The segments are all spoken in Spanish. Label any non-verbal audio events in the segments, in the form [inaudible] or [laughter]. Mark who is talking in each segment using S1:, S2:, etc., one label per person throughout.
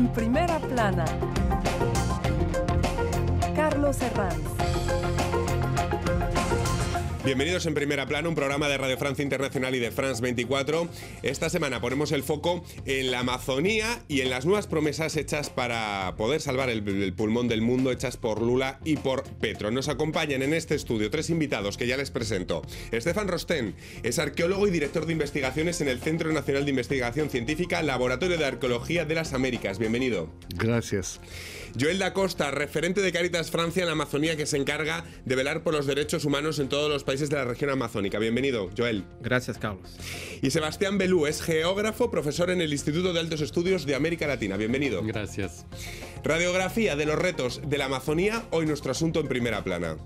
S1: en primera plana.
S2: Carlos Herranz.
S3: Bienvenidos en Primera Plana, un programa de Radio Francia Internacional y de France 24. Esta semana ponemos el foco en la Amazonía y en las nuevas promesas hechas para poder salvar el, pulmón del mundo, hechas por Lula y por Petro. Nos acompañan en este estudio tres invitados que ya les presento. Estefan Rostén es arqueólogo y director de investigaciones en el Centro Nacional de Investigación Científica, Laboratorio de Arqueología de las Américas. Bienvenido.
S4: Gracias.
S3: Joel da Costa, referente de Caritas Francia en la Amazonía que se encarga de velar por los derechos humanos en todos los países de la región amazónica. Bienvenido, Joel. Gracias, Carlos. Y Sebastián Belú es geógrafo, profesor en el Instituto de Altos Estudios de América Latina. Bienvenido. Gracias. Radiografía de los retos de la Amazonía, hoy nuestro asunto en primera plana.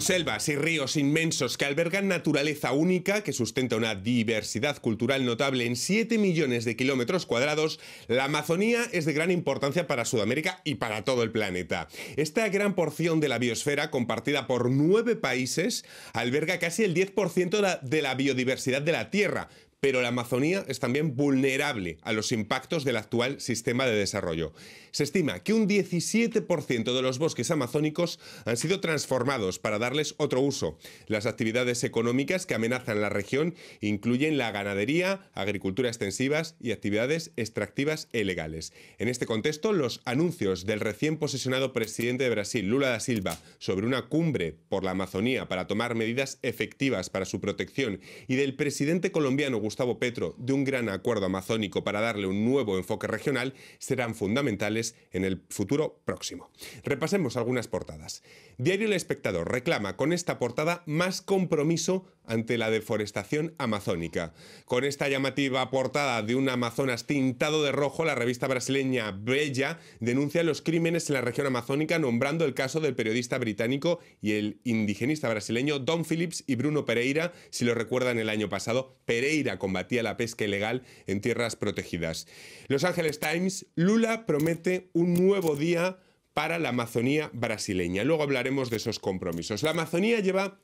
S3: Con selvas y ríos inmensos que albergan naturaleza única, que sustenta una diversidad cultural notable en 7 millones de kilómetros cuadrados, la Amazonía es de gran importancia para Sudamérica y para todo el planeta. Esta gran porción de la biosfera, compartida por nueve países, alberga casi el 10% de la biodiversidad de la Tierra, pero la Amazonía es también vulnerable a los impactos del actual sistema de desarrollo. Se estima que un 17% de los bosques amazónicos han sido transformados para darles otro uso. Las actividades económicas que amenazan la región incluyen la ganadería, agricultura extensivas y actividades extractivas e ilegales. En este contexto, los anuncios del recién posesionado presidente de Brasil, Lula da Silva, sobre una cumbre por la Amazonía para tomar medidas efectivas para su protección y del presidente colombiano Gustavo Petro de un gran acuerdo amazónico para darle un nuevo enfoque regional serán fundamentales en el futuro próximo. Repasemos algunas portadas. Diario El Espectador reclama con esta portada más compromiso ante la deforestación amazónica. Con esta llamativa portada de un Amazonas tintado de rojo, la revista brasileña Bella denuncia los crímenes en la región amazónica nombrando el caso del periodista británico y el indigenista brasileño Don Phillips y Bruno Pereira, si lo recuerdan el año pasado, Pereira combatía la pesca ilegal en tierras protegidas. Los Angeles Times, Lula promete un nuevo día para la Amazonía brasileña. Luego hablaremos de esos compromisos. La Amazonía lleva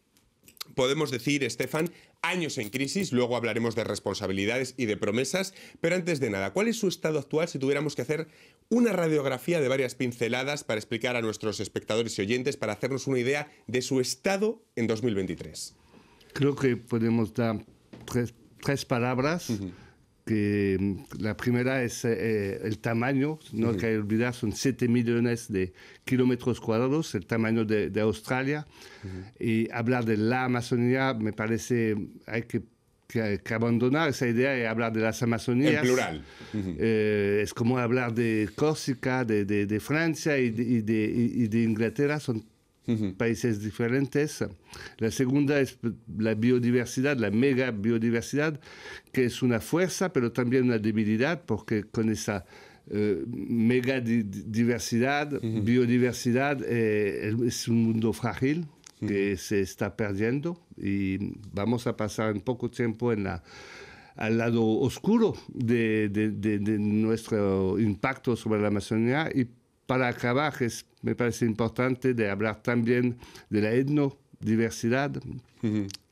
S3: podemos decir, Estefan, años en crisis, luego hablaremos de responsabilidades y de promesas, pero antes de nada, ¿cuál es su estado actual si tuviéramos que hacer una radiografía de varias pinceladas para explicar a nuestros espectadores y oyentes, para hacernos una idea de
S4: su estado en 2023? Creo que podemos dar tres, palabras que mm, la primera es eh, eh, el tamaño, no hay que olvidar, son 7 millones de kilómetros cuadrados, el tamaño de, Australia. Y hablar de la Amazonía me parece, hay que que, que, abandonar esa idea y hablar de las Amazonías. plural. Eh, es como hablar de Córcega, de, Francia y de, y de, Inglaterra. Son países diferentes. La segunda es la biodiversidad, la mega biodiversidad, que es una fuerza, pero también una debilidad, porque con esa eh, mega diversidad, biodiversidad, eh, es un mundo frágil que se está perdiendo y vamos a pasar en poco tiempo en la, al lado oscuro de, de, nuestro impacto sobre la Amazonía y para acabar, me parece importante de hablar también de la etnodiversidad.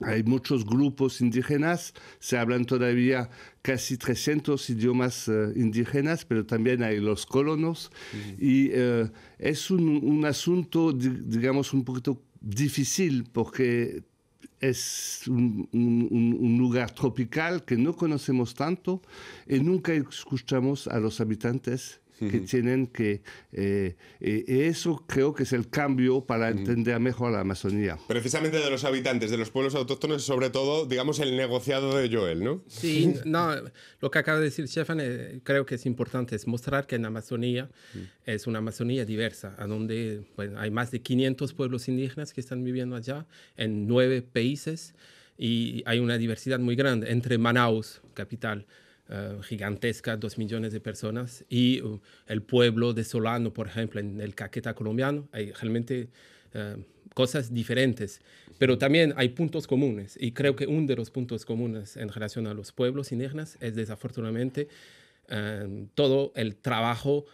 S4: Hay muchos grupos indígenas, se hablan todavía casi 300 idiomas eh, indígenas, pero también hay los colonos. Y eh, es un, asunto, digamos, un poquito difícil porque es un, un, lugar tropical que no conocemos tanto y nunca escuchamos a los habitantes que tienen que... Eh, eh, eso creo que es el cambio para entender mejor la Amazonía.
S3: Precisamente de los habitantes, de los pueblos autóctonos, sobre todo, digamos, el negociado de Joel, ¿no?
S2: Sí, no, lo que acaba de decir Stefan eh, creo que es importante, es mostrar que en Amazonía mm. es una Amazonía diversa, a donde hay más de 500 pueblos indígenas que están viviendo allá en nueve países y hay una diversidad muy grande entre Manaus, capital, eh, gigantesca, dos millones de personas, y uh, el pueblo de Solano, por ejemplo, en el caqueta colombiano, hay realmente eh, cosas diferentes, pero también hay puntos comunes, y creo que uno de los puntos comunes en relación a los pueblos indígenas es desafortunadamente eh, todo el trabajo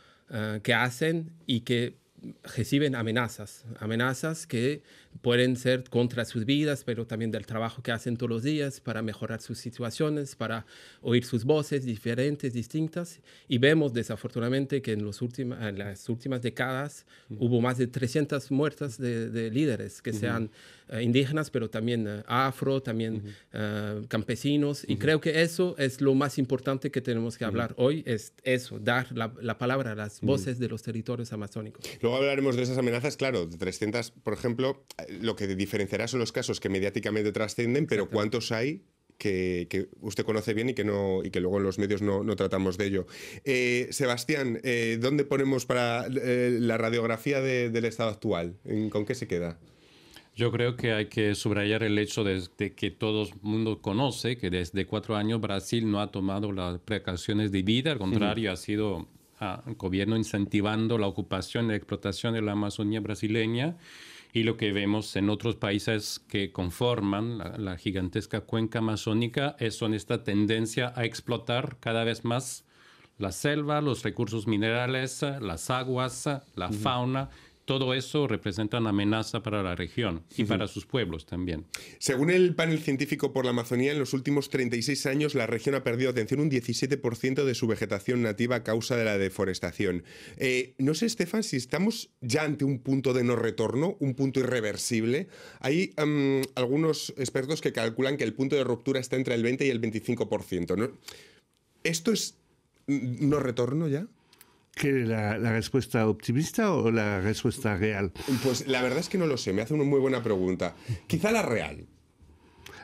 S2: que hacen y que reciben amenazas, amenazas que pueden ser contra sus vidas, pero también del trabajo que hacen todos los días para mejorar sus situaciones, para oír sus voces diferentes, distintas. Y vemos desafortunadamente que en, los últimas en las últimas décadas hubo más de 300 muertas de, líderes, que sean eh, indígenas, pero también eh, afro, también eh, campesinos. Y creo que eso es lo más importante que tenemos que hablar hoy, es eso, dar la, la palabra a las voces de los territorios amazónicos.
S3: Luego hablaremos de esas amenazas, claro, de 300, por ejemplo, lo que diferenciará son los casos que mediáticamente trascienden, pero ¿cuántos hay que, usted conoce bien y que, no, y que luego en los medios no, tratamos de ello. Eh, Sebastián, eh, ¿dónde ponemos para eh, la radiografía del estado actual? ¿Con qué se queda?
S1: Yo creo que hay que subrayar el hecho de, que todo el mundo conoce que desde cuatro años Brasil no ha tomado las precauciones de vida, al contrario, ha sido ah, gobierno incentivando la ocupación y la explotación de la Amazonía brasileña y lo que vemos en otros países que conforman la, gigantesca cuenca amazónica es, son esta tendencia a explotar cada vez más la selva, los recursos minerales, las aguas, la fauna todo eso representa una amenaza para la región y para sus pueblos también.
S3: Según el panel científico por la Amazonía, en los últimos 36 años la región ha perdido, atención, un 17% de su vegetación nativa a causa de la deforestación. Eh, no sé, Estefan, si estamos ya ante un punto de no retorno, un punto irreversible. Hay algunos expertos que calculan que el punto de ruptura está entre el 20 y el 25%.
S4: ¿Esto es no retorno ya? la, la, respuesta optimista o la respuesta real? Pues la verdad es que no lo sé, me hace una muy buena pregunta. Quizá la real.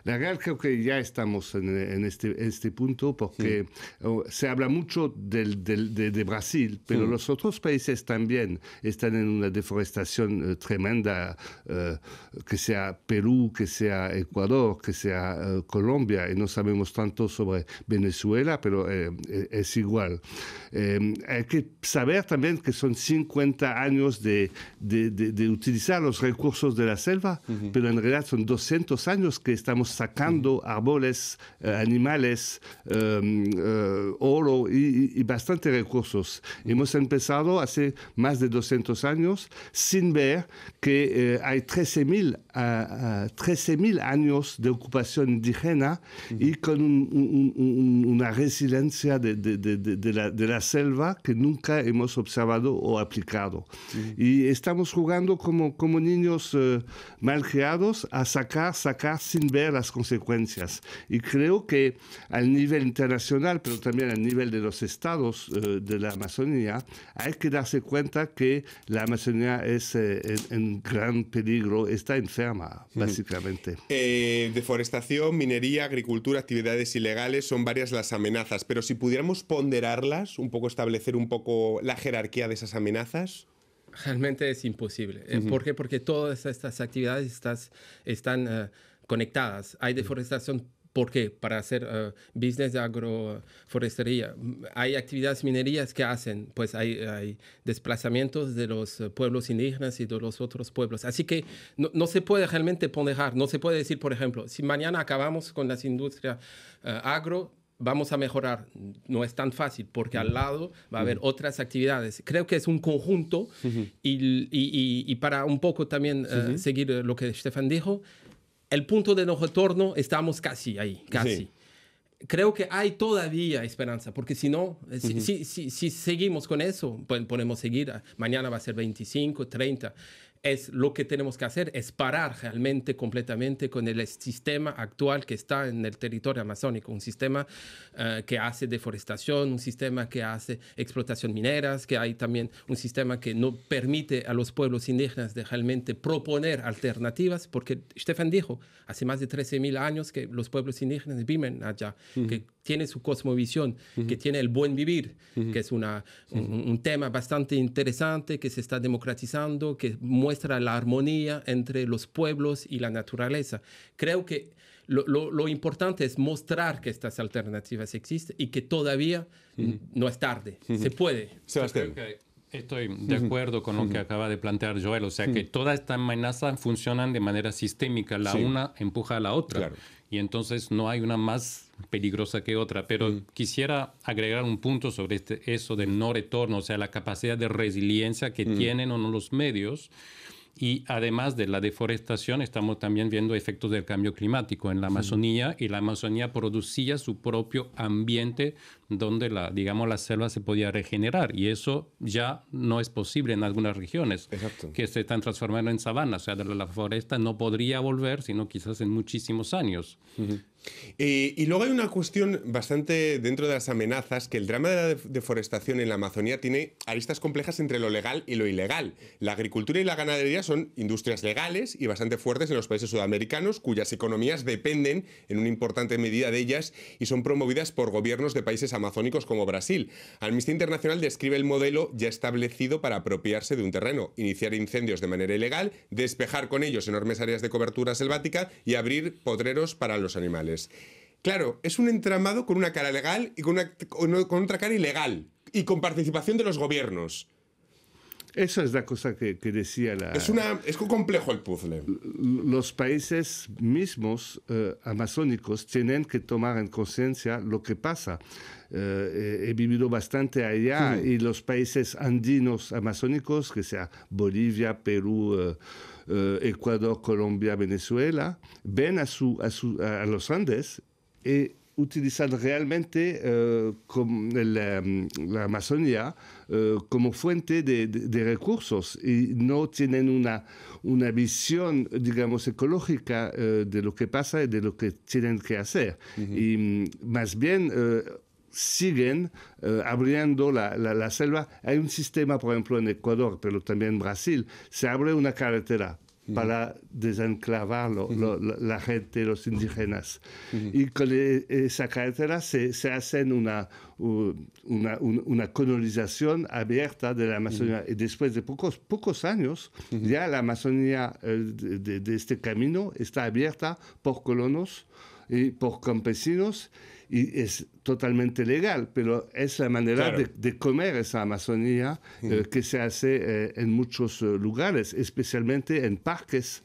S4: La verdad creo que ya estamos en, este, este punto porque eh, se habla mucho de, Brasil, pero los otros países también están en una deforestación eh, tremenda, eh, que sea Perú, que sea Ecuador, que sea Colombia, y no sabemos tanto sobre Venezuela, pero es igual. hay que saber también que son 50 años de, de, de utilizar los recursos de la selva, pero en realidad son 200 años que estamos sacando árboles, eh, animales, em, eh, oro y, bastantes recursos. Hemos empezado hace más de 200 años sin ver que eh, hay 13.000 a, 13.000 años de ocupación indígena y con una resiliencia de, la, selva que nunca hemos observado o aplicado. Y estamos jugando como, como niños mal eh, malcriados a sacar, sacar sin ver las consecuencias. Y creo que al nivel internacional, pero también al nivel de los estados eh, de la Amazonía, hay que darse cuenta que la Amazonía es eh, en, en gran peligro, está enferma básicamente.
S3: Eh, deforestación, minería, agricultura, actividades ilegales, son varias las amenazas, pero si pudiéramos ponderarlas, un poco establecer un poco la jerarquía de esas amenazas.
S2: Realmente es imposible. Eh, ¿Por qué? Porque todas estas actividades están, están eh, conectadas. Hay deforestación ¿Por qué? para hacer eh, business de agroforestería hay actividades minerías que hacen, pues hay, desplazamientos de los eh, pueblos indígenas y de los otros pueblos. Así que no, se puede realmente ponderar, no se puede decir, por ejemplo, si mañana acabamos con las industrias eh, agro, vamos a mejorar. No es tan fácil porque al lado va a haber otras actividades. Creo que es un conjunto y, y, y, para un poco también seguir lo que Stefan dijo, el punto de no retorno, estamos casi ahí, casi. Creo que hay todavía esperanza, porque si no, eh, si, seguimos con eso, pues, podemos seguir. Ah, mañana va a ser 25, 30 es lo que tenemos que hacer, es parar realmente completamente con el sistema actual que está en el territorio amazónico, un sistema eh, que hace deforestación, un sistema que hace explotación mineras, que hay también un sistema que no permite a los pueblos indígenas de realmente proponer alternativas, porque Stefan dijo, hace más de 13.000 años que los pueblos indígenas viven allá, que tiene su cosmovisión, que tiene el buen vivir, que es una, un, un tema bastante interesante, que se está democratizando, que muestra muestra la armonía entre los pueblos y la naturaleza. Creo que lo, importante es mostrar que estas alternativas existen y que todavía no es tarde, se puede.
S1: Estoy de acuerdo con lo que acaba de plantear Joel, o sea que todas estas amenazas funcionan de manera sistémica, la una empuja a la otra y entonces no hay una más peligrosa que otra, pero mm. quisiera agregar un punto sobre este, eso del no retorno, o sea, la capacidad de resiliencia que mm. tienen o no los medios. Y además de la deforestación, estamos también viendo efectos del cambio climático en la Amazonía y la Amazonía producía su propio ambiente donde la, digamos, la selva se podía regenerar y eso ya no es posible en algunas regiones que se están transformando en sabanas. O sea, la, la foresta no
S3: podría volver, sino quizás en muchísimos años. Eh, y, luego hay una cuestión bastante dentro de las amenazas, que el drama de la deforestación en la Amazonía tiene aristas complejas entre lo legal y lo ilegal. La agricultura y la ganadería son industrias legales y bastante fuertes en los países sudamericanos, cuyas economías dependen en una importante medida de ellas y son promovidas por gobiernos de países amazónicos como Brasil. Amnistía Internacional describe el modelo ya establecido para apropiarse de un terreno, iniciar incendios de manera ilegal, despejar con ellos enormes áreas de cobertura selvática y abrir potreros para los animales. Pues, claro, es un entramado con una cara legal y con, otra cara ilegal y con participación de los gobiernos.
S4: Esa es la cosa que, decía la... Es,
S3: complejo el
S4: puzzle. Los países mismos eh, amazónicos tienen que tomar en conciencia lo que pasa. Eh, eh, he, vivido bastante allá y los países andinos amazónicos, que sea Bolivia, Perú... Eh, Ecuador, Colombia, Venezuela, ven a, su, a, su, los Andes y utilizan realmente eh, em, la, Amazonia Amazonía eh, como fuente de, recursos y no tienen una, una visión, digamos, ecológica de lo que pasa y de lo que tienen que hacer. Y mm, más bien siguen eh, abriendo la, la, selva. Hay un sistema, por ejemplo, en Ecuador, pero también en Brasil, se abre una carretera para desenclavar la, gente, los indígenas. Y con e, esa carretera se, hace una, una, una, colonización abierta de la Amazonía. Y después de pocos, pocos años, ya la Amazonía eh, de, de, este camino está abierta por colonos y por campesinos y es totalmente legal, pero es la manera de, comer esa Amazonía eh, que se hace eh, en muchos eh, lugares, especialmente en parques.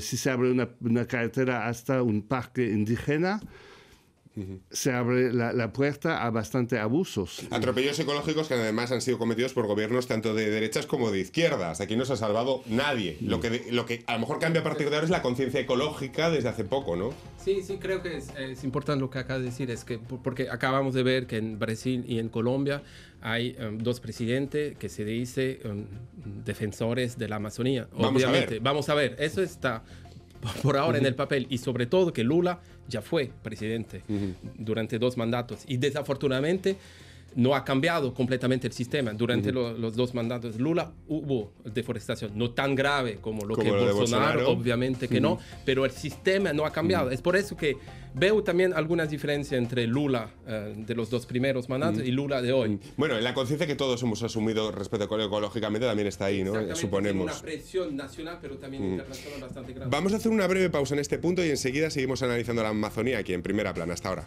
S4: si se abre una, carretera hasta un parque indígena, se abre la, puerta a bastante abusos.
S3: Atropellos ecológicos que además han sido cometidos por gobiernos tanto de derechas como de izquierdas. Aquí no se ha salvado nadie. Lo que, lo que a lo mejor cambia a partir es la conciencia ecológica desde hace poco, ¿no?
S2: Sí, sí, creo que es, importante lo que acaba de decir, es que porque acabamos de ver que en Brasil y en Colombia hay em, dos presidentes que se dice em, defensores de la Amazonía. Obviamente, vamos a ver, vamos a ver eso está [laughs] por ahora en el papel y sobre todo que Lula ya fue presidente durante dos mandatos y desafortunadamente no ha cambiado completamente el sistema. Durante los, dos mandatos de Lula hubo deforestación, no tan grave como lo que Bolsonaro, obviamente que no, pero el sistema no ha cambiado. Es por eso que veo también algunas diferencias entre Lula
S3: eh, de los dos primeros mandatos y Lula de hoy. Bueno, la conciencia que todos hemos asumido respecto ecológicamente también está ahí, ¿no? Suponemos. Una
S2: presión nacional, pero también internacional bastante
S3: grande. Vamos a hacer una breve pausa en este punto y enseguida seguimos analizando la Amazonía aquí en primera plana. Hasta ahora.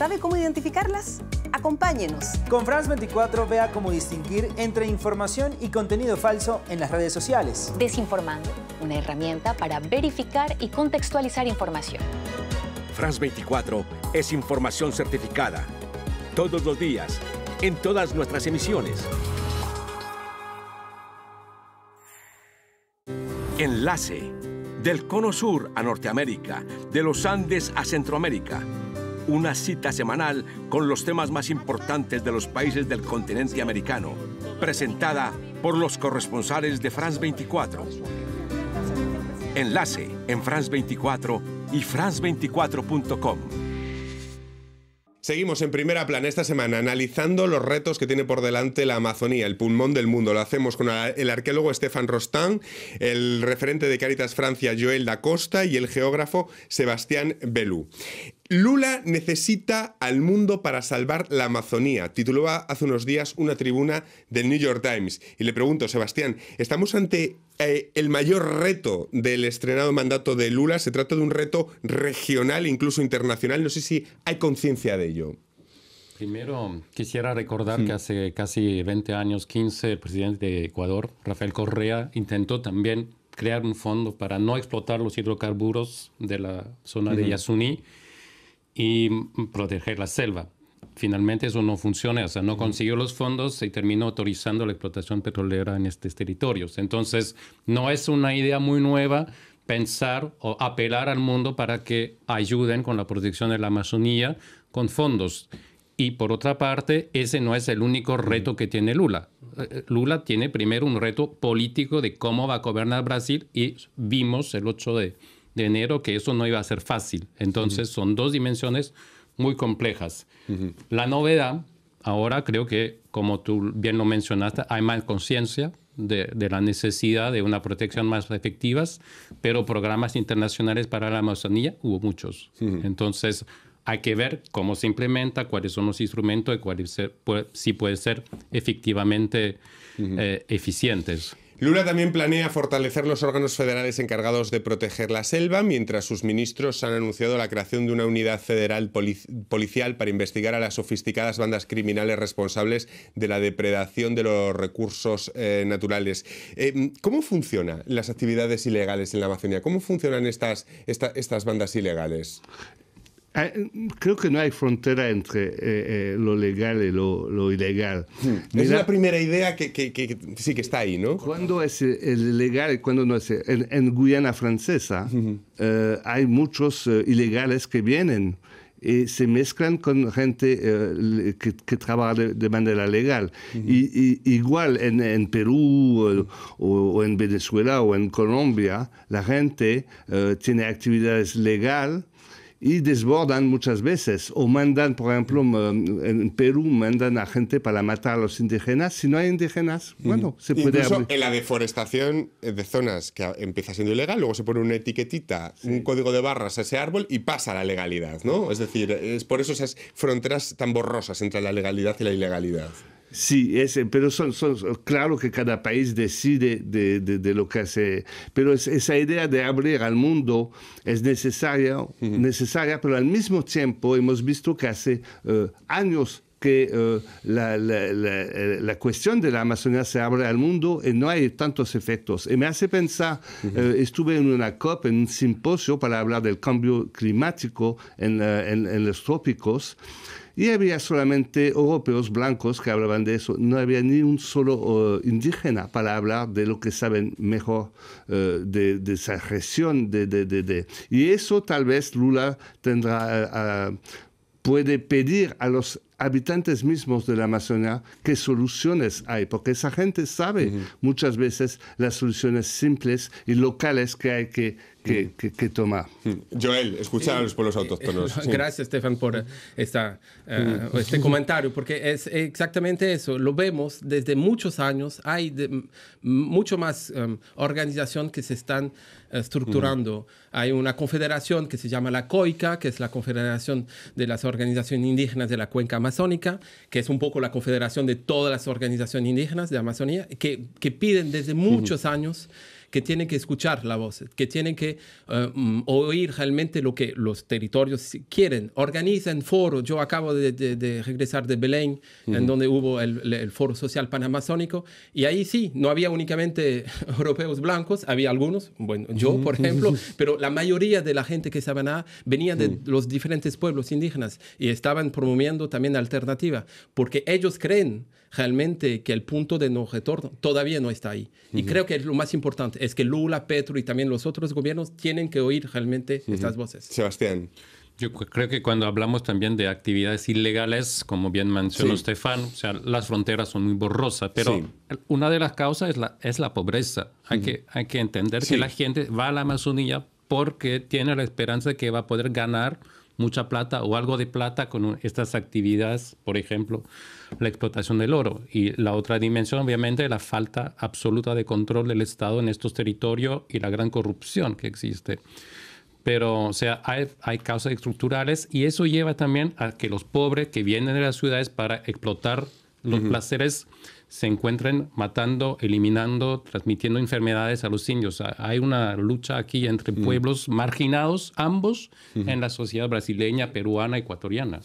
S3: ¿Sabe cómo identificarlas? Acompáñenos. Con France 24 vea cómo distinguir entre información y contenido falso en las redes sociales. Desinformando, una herramienta para verificar y contextualizar información. France 24 es información certificada. Todos los días, en todas nuestras emisiones. Enlace. Del Cono Sur a Norteamérica, de los Andes a Centroamérica una cita semanal con los temas más importantes de los países del continente americano, presentada por los corresponsales de France 24. Enlace en France 24 y France24.com. Seguimos en primera plana esta semana analizando los retos que tiene por delante la Amazonía, el pulmón del mundo. Lo hacemos con el arqueólogo Estefan Rostán, el referente de Caritas Francia Joel da Costa y el geógrafo Sebastián Belú. Lula necesita al mundo para salvar la Amazonía, Tituló hace unos días una tribuna del New York Times. Y le pregunto, Sebastián, ¿estamos ante eh, el mayor reto del estrenado mandato de Lula? Se trata de un reto regional, incluso internacional. No sé si hay conciencia de ello.
S1: Primero, quisiera recordar que hace casi 20 años, 15, el presidente de Ecuador, Rafael Correa, intentó también crear un fondo para no explotar los hidrocarburos de la zona de Yasuní y proteger la selva. Finalmente eso no funciona, o sea, no consiguió los fondos y terminó autorizando la explotación petrolera en estos territorios. Entonces, no es una idea muy nueva pensar o apelar al mundo para que ayuden con la protección de la Amazonía con fondos. Y por otra parte, ese no es el único reto que tiene Lula. Eh, Lula tiene primero un reto político de cómo va a gobernar Brasil y vimos el 8 de de enero que eso no iba a ser fácil. Entonces son dos dimensiones muy complejas. La novedad, ahora creo que, como tú bien lo mencionaste, hay más conciencia de, la necesidad de una protección más efectiva, pero programas internacionales para la Amazonía hubo muchos. Entonces hay que ver cómo se implementa, cuáles son los instrumentos y cuáles si pueden ser efectivamente eh, eficientes.
S3: Lula también planea fortalecer los órganos federales encargados de proteger la selva, mientras sus ministros han anunciado la creación de una unidad federal policial para investigar a las sofisticadas bandas criminales responsables de la depredación de los recursos eh, naturales. Eh, ¿Cómo funcionan las actividades ilegales en la Amazonía? ¿Cómo funcionan estas, estas bandas ilegales?
S4: Ah, creo que no hay frontera entre eh, eh, lo legal y lo, ilegal. Hmm. es la primera idea que, sí que está ahí, ¿no? cuando es eh, el legal y cuando no es? En, Guyana francesa hay muchos ilegales que vienen y se mezclan con gente que, trabaja de, manera legal. y, igual en, Perú o, en Venezuela o en Colombia, la gente tiene actividades legales y desbordan muchas veces o mandan, por ejemplo, en Perú mandan a gente para matar a los indígenas. Si no hay indígenas, bueno, se puede... Incluso en
S3: la deforestación de zonas que empieza siendo ilegal, luego se pone una etiquetita, un código de barras a ese árbol y pasa a la legalidad, ¿no? Es decir, es por eso esas fronteras tan borrosas entre
S4: la legalidad y la ilegalidad. Sí, pero son, son, claro que cada país decide de, lo que hace, pero esa idea de abrir al mundo es necesaria, necesaria pero al mismo tiempo hemos visto que hace eh, años que eh, eh, la, cuestión de la Amazonía se abre al mundo y no hay tantos efectos. Y me hace pensar, estuve en una COP, en un simposio para hablar del cambio climático en, en, en los trópicos, y había solamente europeos blancos que hablaban de eso. No había ni un solo indígena para hablar de lo que saben mejor eh, de, esa región. De, de, Y eso tal vez Lula tendrá, eh, puede pedir a los habitantes mismos de la Amazonía qué soluciones hay, porque esa gente sabe muchas veces las soluciones simples y locales que hay que que, toma... Joel,
S3: escuchar a los pueblos autóctonos.
S4: [laughs]
S2: Gracias, Stefan, por eh, esta, eh, este comentario, porque es exactamente eso. Lo vemos desde muchos años. Hay mucho más em, organización que se están eh, estructurando. Hay una confederación que se llama la COICA, que es la Confederación de las Organizaciones Indígenas de la Cuenca Amazónica, que es un poco la confederación de todas las organizaciones indígenas de Amazonía, que, que piden desde muchos años que tienen que escuchar la voz, que tienen que eh, mm, oír realmente lo que los territorios quieren. Organizan foros. Yo acabo de, regresar de Belén, en donde hubo el, Foro Social Panamazónico, y ahí sí, no había únicamente [laughs] europeos blancos, había algunos, bueno, yo, por ejemplo, [laughs] pero la mayoría de la gente que estaba ahí venía de los diferentes pueblos indígenas y estaban promoviendo también alternativa, porque ellos creen realmente que el punto de no retorno todavía no está ahí. Y creo que es lo más importante es que Lula, Petro y también los otros gobiernos tienen que oír realmente estas voces.
S1: Sebastián. Yo creo que cuando hablamos también de actividades ilegales, como bien mencionó Stefano, o sea, las fronteras son muy borrosas, pero una de las causas es la, es la pobreza. Hay, que, hay que entender que la gente va a la Amazonía porque tiene la esperanza de que va a poder ganar mucha plata o algo de plata con estas actividades, por ejemplo, la explotación del oro. Y la otra dimensión, obviamente, la falta absoluta de control del Estado en estos territorios y la gran corrupción que existe. Pero, o sea, hay, causas estructurales y eso lleva también a que los pobres que vienen de las ciudades para explotar los placeres se encuentren matando, eliminando, transmitiendo enfermedades a los indios. Hay una lucha aquí entre pueblos marginados, ambos, en la sociedad brasileña, peruana, ecuatoriana.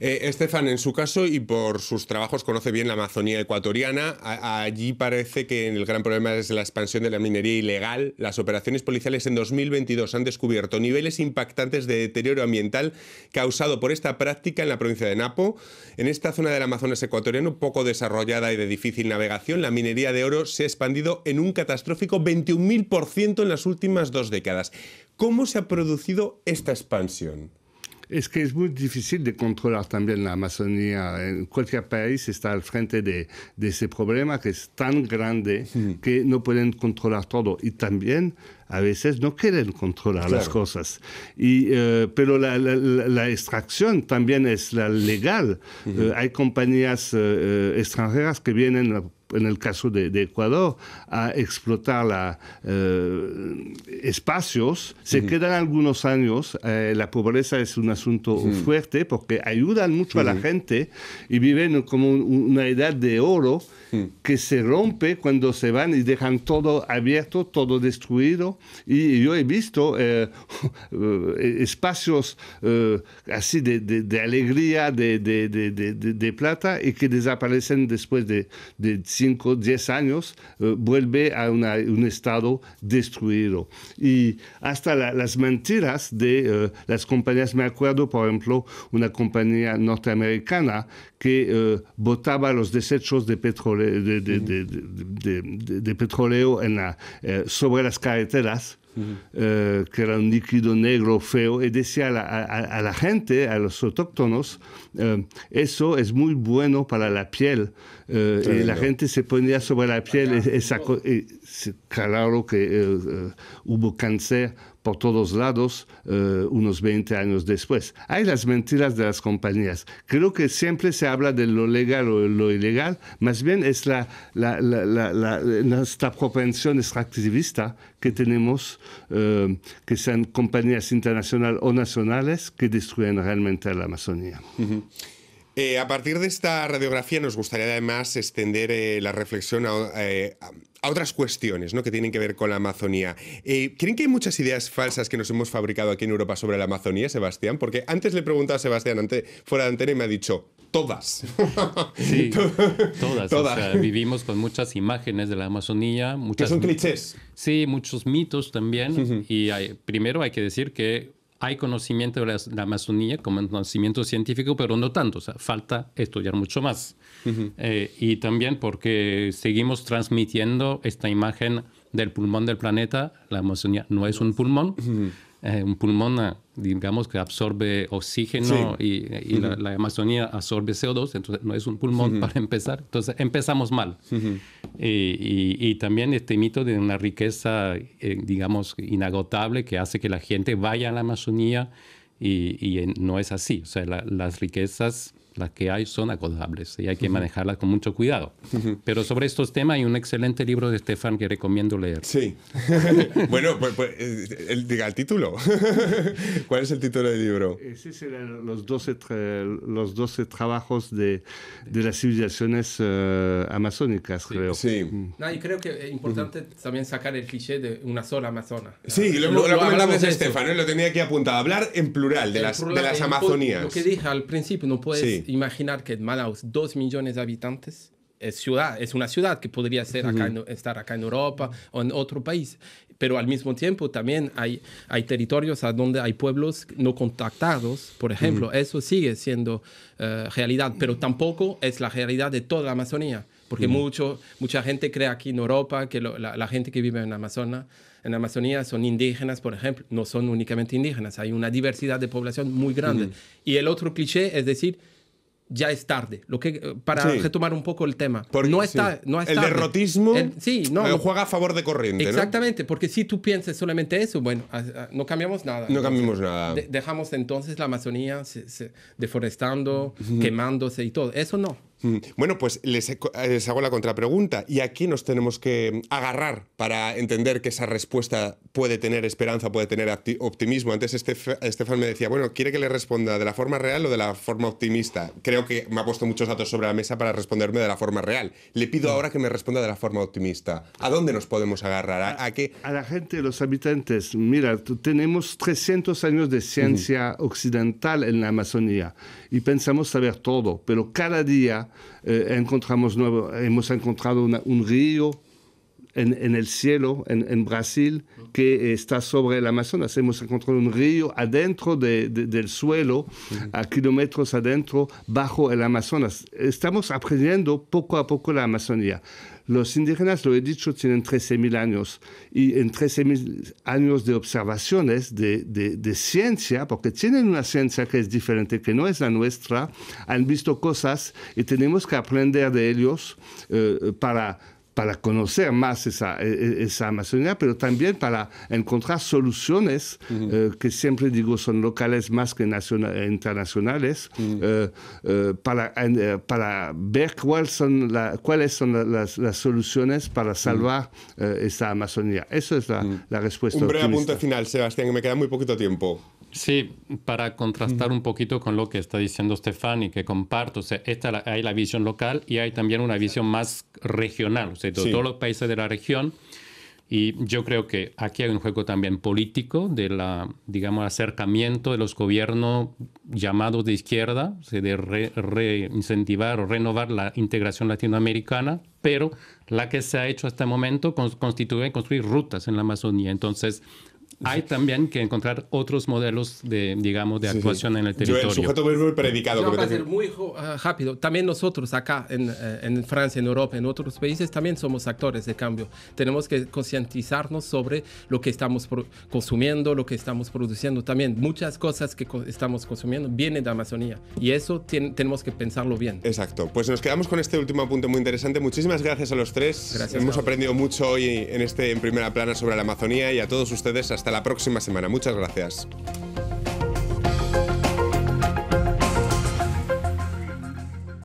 S3: Eh, Estefan, en su caso y por sus trabajos conoce bien la Amazonía ecuatoriana, allí parece que el gran problema es la expansión de la minería ilegal. Las operaciones policiales en 2022 han descubierto niveles impactantes de deterioro ambiental causado por esta práctica en la provincia de Napo, en esta zona del Amazonas ecuatoriano poco desarrollada y de difícil navegación, la minería de oro se ha expandido en un catastrófico 21.000% en las últimas dos décadas. ¿Cómo se ha producido esta expansión?
S4: es que es muy difícil de controlar también la Amazonía. En cualquier país está al frente de, ese problema que es tan grande que no pueden controlar todo. Y también a veces no quieren controlar las cosas. Y, eh, pero la, la, extracción también es la legal. Eh, hay compañías eh, extranjeras que vienen en el caso de, Ecuador, a explotar la, eh, espacios, se quedan algunos años. Eh, la pobreza es un asunto fuerte porque ayudan mucho a la gente y viven como una edad de oro que se rompe cuando se van y dejan todo abierto, todo destruido. Y yo he visto eh, [laughs] espacios así de, alegría, de, plata y que desaparecen después de 5, 10 años, eh, vuelve a un estado destruido. Y hasta las mentiras de eh, las compañías, me acuerdo, por ejemplo, una compañía norteamericana que eh, botaba los desechos de petróleo, en eh, sobre las carreteras. Eh, que era un líquido negro feo, y decía a la, gente, a los autóctonos, eso es muy bueno para la piel. y la gente se ponía sobre la piel, y, claro que hubo cáncer por todos lados eh, unos 20 años después. Hay las mentiras de las compañías. Creo que siempre se habla de lo legal o lo ilegal, más bien es la, la, la, la nuestra propensión extractivista que tenemos, eh, que sean compañías internacionales o nacionales que destruyen realmente a la Amazonía.
S3: Eh, a partir de esta radiografía nos gustaría además extender eh, la reflexión eh, a, otras cuestiones ¿no? que tienen que ver con la Amazonía. ¿Creen que hay muchas ideas falsas que nos hemos fabricado aquí en Europa sobre la Amazonía, Sebastián? Porque antes le he a Sebastián fuera de antena y me ha dicho todas. [laughs]
S1: sí, [laughs] todas. [laughs] vivimos con muchas imágenes de la Amazonía. Muchas, que son clichés. Sí, muchos mitos también. Y primero hay que decir que hay conocimiento de la, Amazonía, como conocimiento científico, pero no tanto, o sea, falta estudiar mucho más. Eh, y también porque seguimos transmitiendo esta imagen del pulmón del planeta, la Amazonía no es un pulmón. Eh, un pulmón, eh, digamos, que absorbe oxígeno y, la, Amazonía absorbe CO2, entonces no es un pulmón para empezar. Entonces empezamos mal. y, también este mito de una riqueza, eh, digamos, inagotable que hace que la gente vaya a la Amazonía y, no es así. O sea, las riquezas las que hay son acordables y hay que manejarlas con mucho cuidado. Pero sobre estos temas hay un excelente libro de Estefan que
S3: recomiendo leer. Sí. [laughs] bueno, pues, pues eh, el, diga el título. [laughs]
S4: ¿Cuál es el título del libro? Ese será los 12, los 12 trabajos de, de las civilizaciones eh, amazónicas, creo. Sí. Mm.
S2: No, y creo que es importante también sacar el cliché de una sola amazona. Sí, lo, lo,
S4: lo comentamos Estefan, lo tenía aquí apuntado.
S3: Hablar en plural de, las, de las Amazonías. Lo que
S2: dije al principio, no puedes imaginar que Manaus, dos millones de habitantes, es, ciudad, es una ciudad que podría ser acá estar acá en Europa o en otro país, pero al mismo tiempo también hay, hay territorios donde hay pueblos no contactados, por ejemplo, eso sigue siendo eh, realidad, pero tampoco es la realidad de toda la Amazonía, porque mucho, mucha gente cree aquí en Europa que la, gente que vive en Amazonas en Amazonía son indígenas, por ejemplo, no son únicamente indígenas, hay una diversidad de población muy grande. Y el otro cliché es decir, ya es tarde. Lo que, para retomar un poco el tema. no, está, no está El derrotismo sí, eh, no, juega
S3: a favor de corriente. Exactamente,
S2: porque si tú piensas solamente eso, bueno, no cambiamos nada. No cambiamos nada. dejamos entonces la Amazonía deforestando, quemándose y todo. Eso
S3: no. Mm, bueno, pues eh, les, hago la contrapregunta. ¿Y aquí nos tenemos que mm, agarrar para entender que esa respuesta puede tener esperanza, puede tener optimismo? Antes Estefan me decía, bueno, ¿quiere que le responda de la forma real o de la forma optimista? Creo que me ha puesto muchos datos sobre la mesa para responderme de la forma real. Le pido mm. ahora que me responda de la forma optimista. ¿A dónde nos podemos agarrar?
S4: ¿A, que A la gente, los habitantes. Mira, tenemos 300 años de ciencia occidental en la Amazonía y pensamos saber todo, pero cada día eh, encontramos nuevo, hemos encontrado un río en, el cielo, en, Brasil, que está sobre el Amazonas. Hemos encontrado un río adentro del suelo, a kilómetros adentro, bajo el Amazonas. Estamos aprendiendo poco a poco la Amazonía. Los indígenas, lo he dicho, tienen 13.000 años y en 13.000 años de observaciones, de, ciencia, porque tienen una ciencia que es diferente, que no es la nuestra, han visto cosas y tenemos que aprender de ellos eh, para para conocer más esa, e, e, esa Amazonía, pero también para encontrar soluciones eh, que siempre digo son locales más que internacionales, eh, eh, para, ver son la, cuáles son las, soluciones para salvar esa Amazonía. Eso es la, respuesta. Un breve punto final, Sebastián, que me queda muy poquito tiempo.
S1: Sí, para contrastar un poquito con lo que está diciendo Stefan y que comparto, o sea, hay la visión local y hay también una visión más regional, o sea, de todos los países de la región. Y yo creo que aquí hay un juego también político de la, digamos, acercamiento de los gobiernos llamados de izquierda, de reincentivar re incentivar o renovar la integración latinoamericana, pero la que se ha hecho hasta el momento constituye construir rutas en la Amazonía. Entonces, hay también que encontrar otros modelos de, digamos, de actuación en el territorio. Yo, el sujeto muy
S2: predicado. Voy a ser muy rápido, también nosotros acá eh, en, Francia, en Europa, en otros países, también somos actores de cambio. Tenemos que concientizarnos sobre lo que estamos consumiendo, lo que estamos produciendo. También muchas cosas que estamos consumiendo vienen de Amazonía
S3: y eso tenemos que pensarlo bien. Exacto. Pues nos quedamos con este último punto muy interesante. Muchísimas gracias a los tres. Hemos aprendido mucho hoy en este en primera plana sobre la Amazonía y a todos ustedes hasta hasta la próxima semana. Muchas gracias.